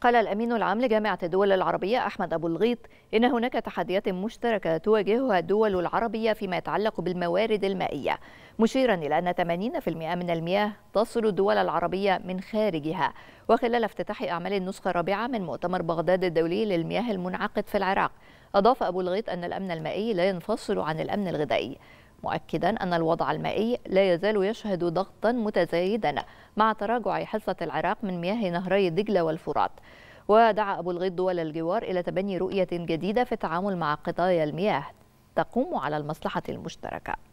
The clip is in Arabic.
قال الأمين العام لجامعة الدول العربية أحمد أبو الغيط إن هناك تحديات مشتركة تواجهها الدول العربية فيما يتعلق بالموارد المائية مشيرا إلى أن 80% من المياه تصل الدول العربية من خارجها وخلال افتتاح أعمال النسخة الرابعة من مؤتمر بغداد الدولي للمياه المنعقد في العراق أضاف أبو الغيط أن الأمن المائي لا ينفصل عن الأمن الغذائي مؤكدا أن الوضع المائي لا يزال يشهد ضغطا متزايدا مع تراجع حصة العراق من مياه نهري دجلة والفرات ودعا أبو الغيط دول الجوار إلى تبني رؤية جديدة في التعامل مع قضايا المياه تقوم على المصلحة المشتركة